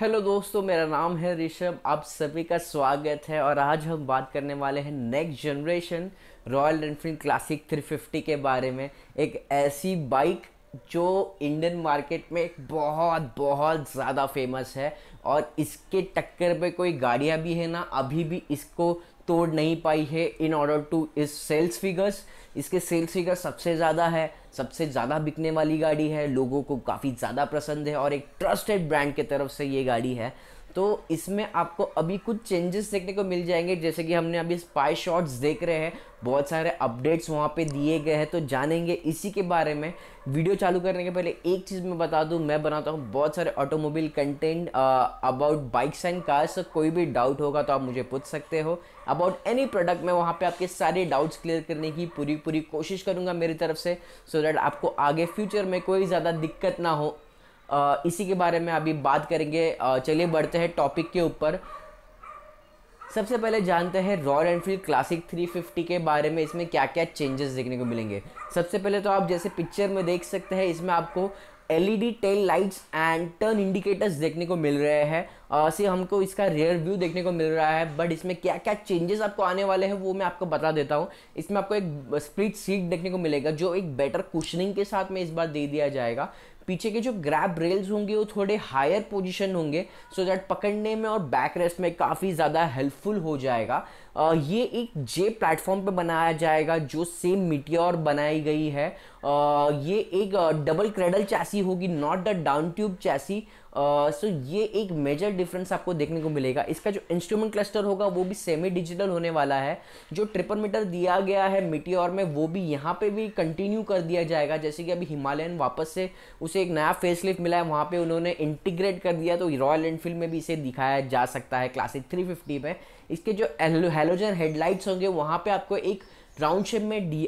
hello दोस्तों मेरा नाम है ऋषभ आप सभी का स्वागत है और आज हम बात करने वाले हैं next generation Royal Enfield Classic 350 के बारे में एक ऐसी बाइक जो इंडियन मार्केट में बहुत बहुत ज़्यादा फेमस है और इसके टक्कर पे कोई गाड़ियाँ भी है ना अभी भी इसको तोड़ नहीं पाई है इन ऑर्डर टू इस सेल्स फिगर्स इसके सेल्स फिगर सबसे ज़्यादा है सबसे ज़्यादा बिकने वाली गाड़ी है लोगों को काफ़ी ज़्यादा पसंद है और एक ट्रस्टेड ब्रांड के तरफ से ये गाड़ी है तो इसमें आपको अभी कुछ चेंजेस देखने को मिल जाएंगे जैसे कि हमने अभी स्पाई शॉट्स देख रहे हैं बहुत सारे अपडेट्स वहाँ पे दिए गए हैं तो जानेंगे इसी के बारे में वीडियो चालू करने के पहले एक चीज़ मैं बता दूँ मैं बनाता हूँ बहुत सारे automobile content about bikes and cars कोई भी डाउट होगा तो आप मुझे पूछ सकते हो अबाउट एनी प्रोडक्ट मैं वहाँ पे आपके सारे डाउट्स क्लियर करने की पूरी पूरी कोशिश करूँगा मेरी तरफ से सो so दैट आपको आगे फ्यूचर में कोई ज़्यादा दिक्कत ना हो इसी के बारे में अभी बात करेंगे चलिए बढ़ते हैं टॉपिक के ऊपर सबसे पहले जानते हैं रॉयल एनफील्ड क्लासिक 350 के बारे में इसमें क्या क्या चेंजेस देखने को मिलेंगे सबसे पहले तो आप जैसे पिक्चर में देख सकते हैं इसमें आपको LED tail lights and turn indicators देखने को मिल रहे हैं से हमको इसका रेयर व्यू देखने को मिल रहा है बट इसमें क्या क्या चेंजेस आपको आने वाले हैं वो मैं आपको बता देता हूँ इसमें आपको एक स्प्लिट सीट देखने को मिलेगा जो एक बेटर कुशनिंग के साथ में इस बार दे दिया जाएगा पीछे के जो ग्रैब रेल्स होंगे वो थोड़े हायर पोजीशन होंगे सो so दैट पकड़ने में और बैक रेस्ट में काफ़ी ज़्यादा हेल्पफुल हो जाएगा आ, ये एक जे प्लेटफॉर्म पे बनाया जाएगा जो सेम मिटियोर बनाई गई है आ, ये एक डबल क्रेडल चैसी होगी not the down tube chassis so ये एक मेजर डिफरेंस आपको देखने को मिलेगा इसका जो इंस्ट्रूमेंट क्लस्टर होगा वो भी सेमी डिजिटल होने वाला है जो ट्रिपल मीटर दिया गया है और में वो भी यहाँ पे भी कंटिन्यू कर दिया जाएगा जैसे कि अभी हिमालयन वापस से उसे एक नया फेस मिला है वहाँ पे उन्होंने इंटीग्रेट कर दिया तो रॉयल एनफील्ड में भी इसे दिखाया जा सकता है क्लासिक थ्री में इसके जो हेलोजन हेडलाइट्स होंगे वहाँ पर आपको एक राउंड शेप में डी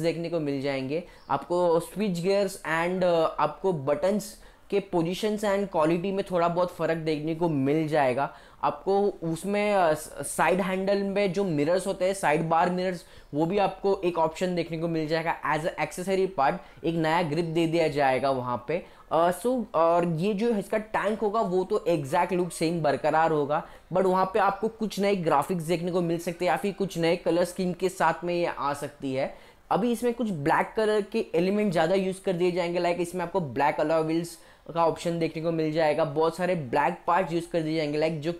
देखने को मिल जाएंगे आपको स्विच गेयर्स एंड आपको बटन्स के पोजीशंस एंड क्वालिटी में थोड़ा बहुत फ़र्क देखने को मिल जाएगा आपको उसमें साइड हैंडल में जो मिरर्स होते हैं साइड बार मिरर्स वो भी आपको एक ऑप्शन देखने को मिल जाएगा एज अ एक्सेसरी पार्ट एक नया ग्रिप दे दिया जाएगा वहाँ पे सो uh, so, और ये जो इसका टैंक होगा वो तो एग्जैक्ट लुक सेम बरकरार होगा बट वहाँ पे आपको कुछ नए ग्राफिक्स देखने को मिल सकते हैं या फिर कुछ नए कलर स्कीम के साथ में ये आ सकती है अभी इसमें कुछ ब्लैक कलर के एलिमेंट ज़्यादा यूज़ कर दिए जाएंगे लाइक इसमें आपको ब्लैक व्हील्स का ऑप्शन देखने को मिल जाएगा बहुत सारे ब्लैक पार्ट्स यूज़ कर दिए जाएंगे लाइक जो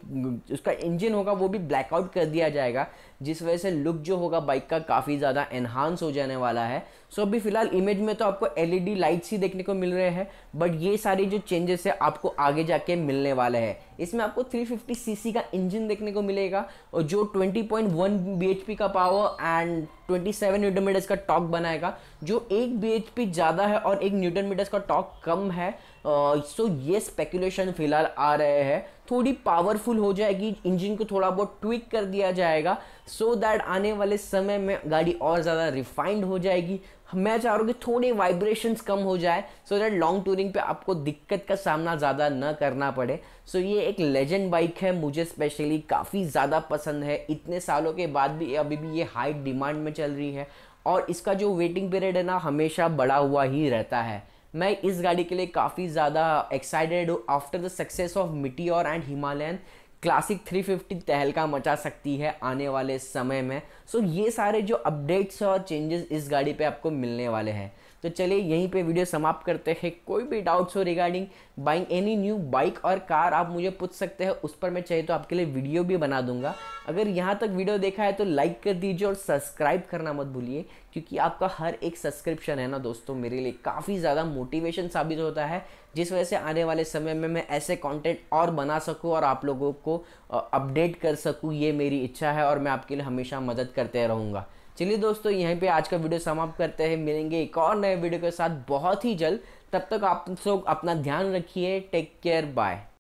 उसका इंजन होगा वो भी ब्लैकआउट कर दिया जाएगा जिस वजह से लुक जो होगा बाइक का काफ़ी ज़्यादा एनहांस हो जाने वाला है सो अभी फिलहाल इमेज में तो आपको एलईडी लाइट्स ही देखने को मिल रहे हैं बट ये सारे जो चेंजेस है आपको आगे जाके मिलने वाले हैं इसमें आपको 350 सीसी का इंजन देखने को मिलेगा और जो 20.1 पॉइंट का पावर एंड 27 न्यूटन मीटर्स का टॉक बनाएगा जो एक बी ज़्यादा है और एक न्यूटन मीटर्स का टॉक कम है सो uh, so ये स्पेकुलेशन फिलहाल आ रहे हैं थोड़ी पावरफुल हो जाएगी इंजन को थोड़ा बहुत ट्विक कर दिया जाएगा सो so दैट आने वाले समय में गाड़ी और ज़्यादा रिफाइंड हो जाएगी मैं चाह रहा हूँ कि थोड़े वाइब्रेशंस कम हो जाए सो दैट लॉन्ग टूरिंग पे आपको दिक्कत का सामना ज़्यादा न करना पड़े सो so ये एक लेजेंड बाइक है मुझे स्पेशली काफ़ी ज़्यादा पसंद है इतने सालों के बाद भी अभी भी ये हाई डिमांड में चल रही है और इसका जो वेटिंग पीरियड है ना हमेशा बड़ा हुआ ही रहता है मैं इस गाड़ी के लिए काफ़ी ज़्यादा एक्साइटेड हूँ आफ्टर द सक्सेस ऑफ मिटी और एंड हिमालयन क्लासिक 350 तहलका मचा सकती है आने वाले समय में सो so, ये सारे जो अपडेट्स और चेंजेस इस गाड़ी पे आपको मिलने वाले हैं तो चलिए यहीं पे वीडियो समाप्त करते हैं कोई भी डाउट्स हो regarding buying any new bike और कार आप मुझे पूछ सकते हैं उस पर मैं चाहिए तो आपके लिए वीडियो भी बना दूंगा अगर यहाँ तक वीडियो देखा है तो लाइक कर दीजिए और सब्सक्राइब करना मत भूलिए क्योंकि आपका हर एक सब्सक्रिप्शन है ना दोस्तों मेरे लिए काफ़ी ज़्यादा मोटिवेशन साबित होता है जिस वजह से आने वाले समय में मैं ऐसे कंटेंट और बना सकूं और आप लोगों को अपडेट कर सकूं ये मेरी इच्छा है और मैं आपके लिए हमेशा मदद करते रहूँगा चलिए दोस्तों यहीं पे आज का वीडियो समाप्त करते हैं मिलेंगे एक और नए वीडियो के साथ बहुत ही जल्द तब तक आप सब अपना ध्यान रखिए टेक केयर बाय